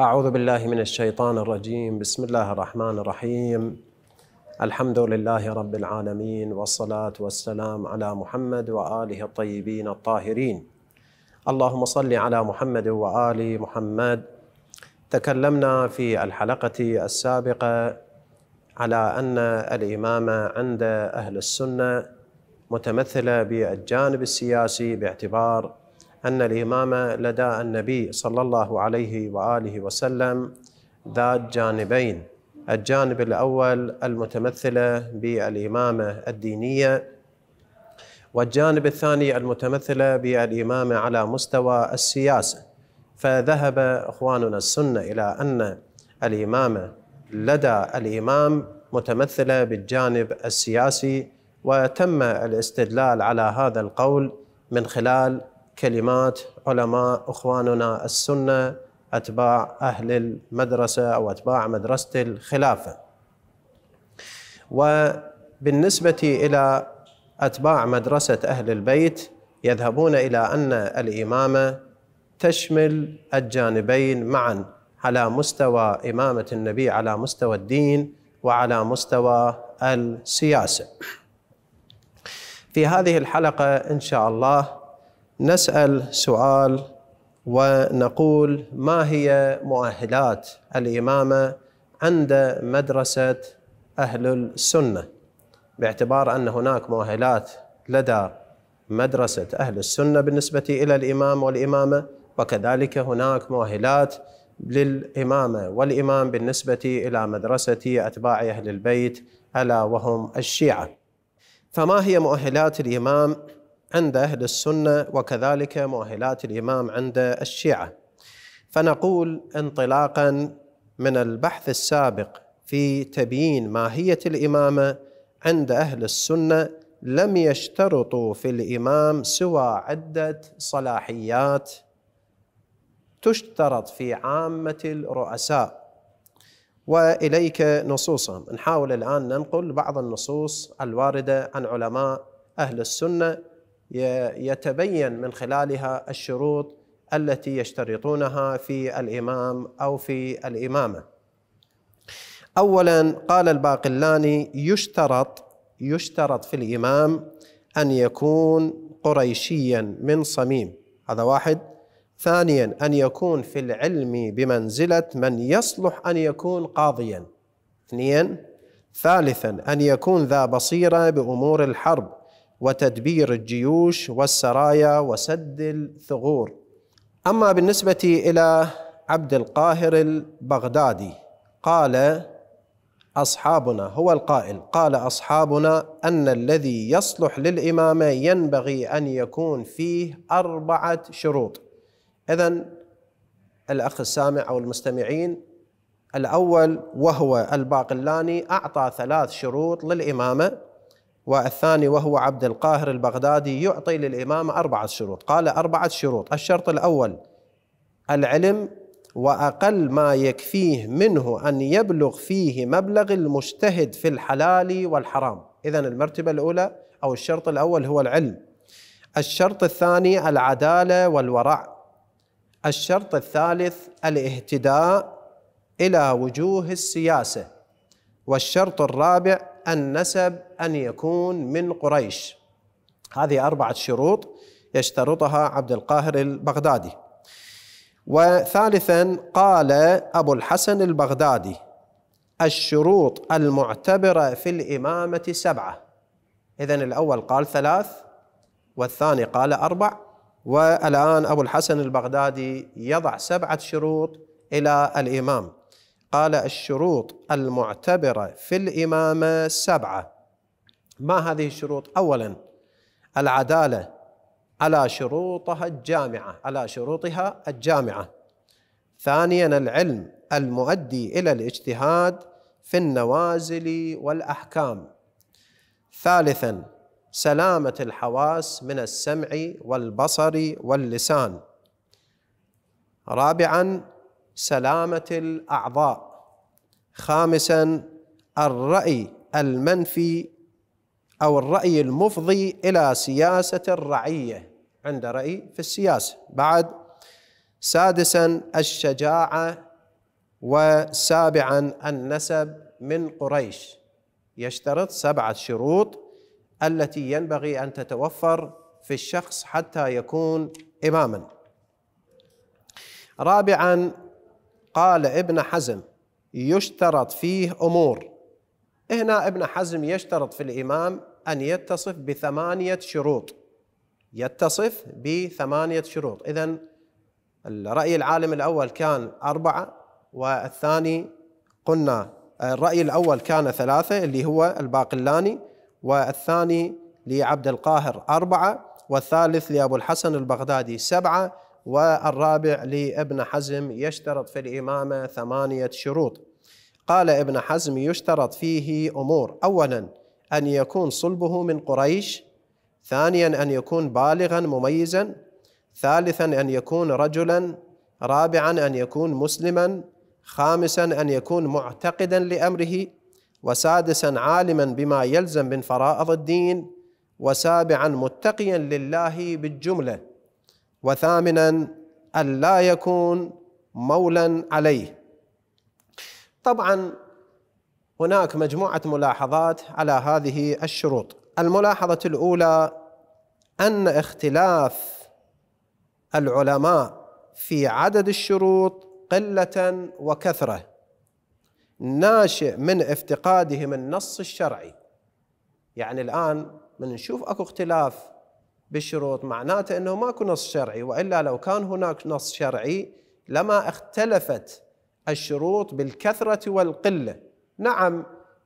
أعوذ بالله من الشيطان الرجيم بسم الله الرحمن الرحيم الحمد لله رب العالمين والصلاة والسلام على محمد وآله الطيبين الطاهرين اللهم صل على محمد وآل محمد تكلمنا في الحلقة السابقة على أن الإمامة عند أهل السنة متمثلة بالجانب السياسي باعتبار أن الإمامة لدى النبي صلى الله عليه وآله وسلم ذات جانبين الجانب الأول المتمثلة بالإمامة الدينية والجانب الثاني المتمثلة بالإمامة على مستوى السياسة فذهب إخواننا السنة إلى أن الإمامة لدى الإمام متمثلة بالجانب السياسي وتم الاستدلال على هذا القول من خلال كلمات علماء اخواننا السنه اتباع اهل المدرسه او اتباع مدرسه الخلافه. وبالنسبه الى اتباع مدرسه اهل البيت يذهبون الى ان الامامه تشمل الجانبين معا على مستوى امامه النبي على مستوى الدين وعلى مستوى السياسه. في هذه الحلقه ان شاء الله نسال سؤال ونقول ما هي مؤهلات الامامه عند مدرسه اهل السنه باعتبار ان هناك مؤهلات لدى مدرسه اهل السنه بالنسبه الى الامام والامامه وكذلك هناك مؤهلات للامامه والامام بالنسبه الى مدرسه اتباع اهل البيت الا وهم الشيعه. فما هي مؤهلات الامام عند أهل السنة وكذلك مؤهلات الإمام عند الشيعة فنقول انطلاقا من البحث السابق في تبيين ماهية الإمامة عند أهل السنة لم يشترطوا في الإمام سوى عدة صلاحيات تشترط في عامة الرؤساء وإليك نصوصهم نحاول الآن ننقل بعض النصوص الواردة عن علماء أهل السنة يتبين من خلالها الشروط التي يشترطونها في الامام او في الامامه. اولا قال الباقلاني يشترط يشترط في الامام ان يكون قريشيا من صميم هذا واحد ثانيا ان يكون في العلم بمنزله من يصلح ان يكون قاضيا اثنين ثالثا ان يكون ذا بصيره بامور الحرب وتدبير الجيوش والسرايا وسد الثغور اما بالنسبه الى عبد القاهر البغدادي قال اصحابنا هو القائل قال اصحابنا ان الذي يصلح للامامه ينبغي ان يكون فيه اربعه شروط اذا الاخ السامع او المستمعين الاول وهو الباقلاني اعطى ثلاث شروط للامامه والثاني وهو عبد القاهر البغدادي يعطي للإمام أربعة شروط قال أربعة شروط الشرط الأول العلم وأقل ما يكفيه منه أن يبلغ فيه مبلغ المجتهد في الحلال والحرام إذا المرتبة الأولى أو الشرط الأول هو العلم الشرط الثاني العدالة والورع الشرط الثالث الاهتداء إلى وجوه السياسة والشرط الرابع النسب أن يكون من قريش هذه أربعة شروط يشترطها عبد القاهر البغدادي وثالثا قال أبو الحسن البغدادي الشروط المعتبرة في الإمامة سبعة اذا الأول قال ثلاث والثاني قال أربع والآن أبو الحسن البغدادي يضع سبعة شروط إلى الإمام قال الشروط المعتبرة في الإمامة سبعة ما هذه الشروط؟ أولا العدالة على شروطها الجامعة على شروطها الجامعة ثانيا العلم المؤدي إلى الاجتهاد في النوازل والأحكام ثالثا سلامة الحواس من السمع والبصر واللسان رابعا سلامه الاعضاء خامسا الراي المنفي او الراي المفضي الى سياسه الرعيه عنده راي في السياسه بعد سادسا الشجاعه وسابعا النسب من قريش يشترط سبعه شروط التي ينبغي ان تتوفر في الشخص حتى يكون اماما رابعا قال ابن حزم يشترط فيه امور هنا ابن حزم يشترط في الامام ان يتصف بثمانيه شروط يتصف بثمانيه شروط اذا الراي العالم الاول كان اربعه والثاني قلنا الراي الاول كان ثلاثه اللي هو الباقلاني والثاني لعبد القاهر اربعه والثالث لابو الحسن البغدادي سبعه والرابع لابن حزم يشترط في الإمامة ثمانية شروط قال ابن حزم يشترط فيه أمور أولا أن يكون صلبه من قريش ثانيا أن يكون بالغا مميزا ثالثا أن يكون رجلا رابعا أن يكون مسلما خامسا أن يكون معتقدا لأمره وسادسا عالما بما يلزم من فرائض الدين وسابعا متقيا لله بالجمله وثامنا ألا يكون مولا عليه طبعا هناك مجموعة ملاحظات على هذه الشروط الملاحظة الأولى أن اختلاف العلماء في عدد الشروط قلة وكثرة ناشئ من افتقادهم النص الشرعي يعني الآن من نشوف أكو اختلاف بالشروط معناته انه ماكو نص شرعي والا لو كان هناك نص شرعي لما اختلفت الشروط بالكثره والقله نعم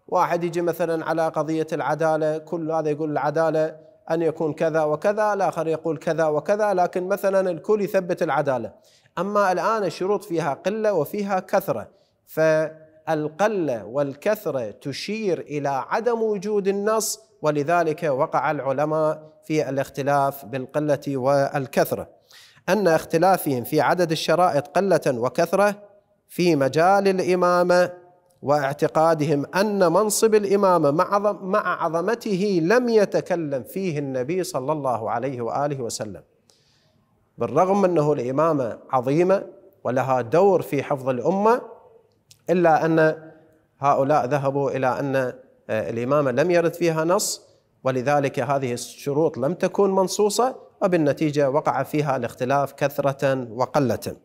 واحد يجي مثلا على قضيه العداله كل هذا يقول العداله ان يكون كذا وكذا الاخر يقول كذا وكذا لكن مثلا الكل يثبت العداله اما الان الشروط فيها قله وفيها كثره فالقله والكثره تشير الى عدم وجود النص ولذلك وقع العلماء في الاختلاف بالقلة والكثرة أن اختلافهم في عدد الشرائط قلة وكثرة في مجال الإمامة واعتقادهم أن منصب الإمامة مع عظمته لم يتكلم فيه النبي صلى الله عليه وآله وسلم بالرغم أنه الإمامة عظيمة ولها دور في حفظ الأمة إلا أن هؤلاء ذهبوا إلى أن آه، الإمامة لم يرد فيها نص ولذلك هذه الشروط لم تكن منصوصة وبالنتيجة وقع فيها الاختلاف كثرة وقلة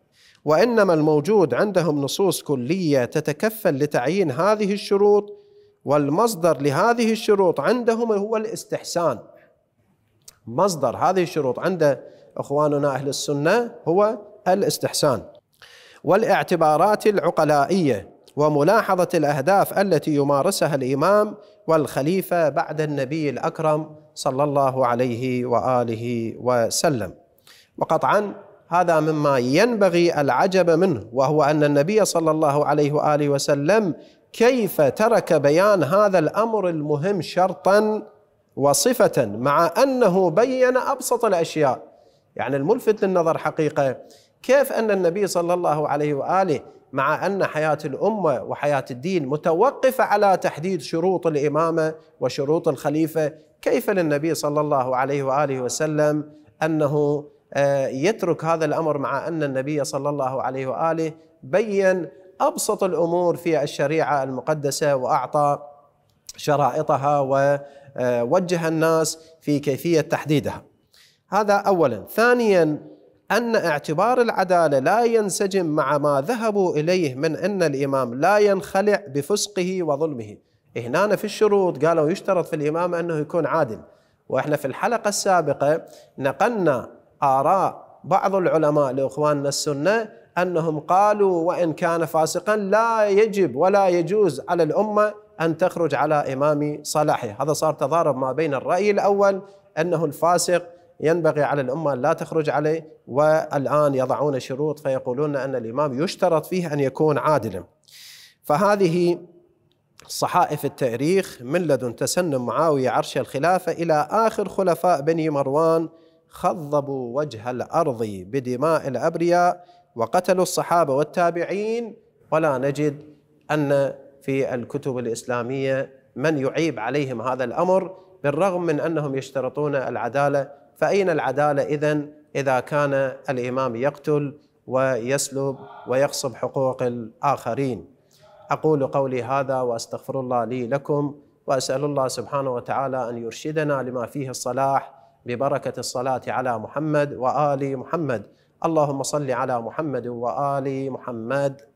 وإنما الموجود عندهم نصوص كلية تتكفل لتعيين هذه الشروط والمصدر لهذه الشروط عندهم هو الاستحسان مصدر هذه الشروط عند اخواننا اهل السنه هو الاستحسان والاعتبارات العقلائيه وملاحظه الاهداف التي يمارسها الامام والخليفه بعد النبي الاكرم صلى الله عليه واله وسلم. وقطعا هذا مما ينبغي العجب منه وهو ان النبي صلى الله عليه واله وسلم كيف ترك بيان هذا الامر المهم شرطا وصفه مع انه بين ابسط الاشياء. يعني الملفت للنظر حقيقه كيف ان النبي صلى الله عليه واله مع ان حياه الامه وحياه الدين متوقفه على تحديد شروط الامامه وشروط الخليفه، كيف للنبي صلى الله عليه واله وسلم انه آه، يترك هذا الامر مع ان النبي صلى الله عليه واله بين ابسط الامور في الشريعه المقدسه واعطى شرائطها ووجه آه، الناس في كيفيه تحديدها. هذا اولا، ثانيا أن اعتبار العدالة لا ينسجم مع ما ذهبوا إليه من أن الإمام لا ينخلع بفسقه وظلمه هنا في الشروط قالوا يشترط في الإمام أنه يكون عادل وإحنا في الحلقة السابقة نقلنا آراء بعض العلماء لإخواننا السنة أنهم قالوا وإن كان فاسقا لا يجب ولا يجوز على الأمة أن تخرج على إمام صلاحه هذا صار تضارب ما بين الرأي الأول أنه الفاسق ينبغي على الأمة لا تخرج عليه والآن يضعون شروط فيقولون أن الإمام يشترط فيه أن يكون عادلا فهذه صحائف التاريخ من لدن تسنم معاوية عرش الخلافة إلى آخر خلفاء بني مروان خضبوا وجه الأرض بدماء الأبرياء وقتلوا الصحابة والتابعين ولا نجد أن في الكتب الإسلامية من يعيب عليهم هذا الأمر بالرغم من أنهم يشترطون العدالة فأين العدالة إذا إذا كان الإمام يقتل ويسلب ويغصب حقوق الآخرين أقول قولي هذا وأستغفر الله لي لكم وأسأل الله سبحانه وتعالى أن يرشدنا لما فيه الصلاح ببركة الصلاة على محمد وآل محمد اللهم صل على محمد وآل محمد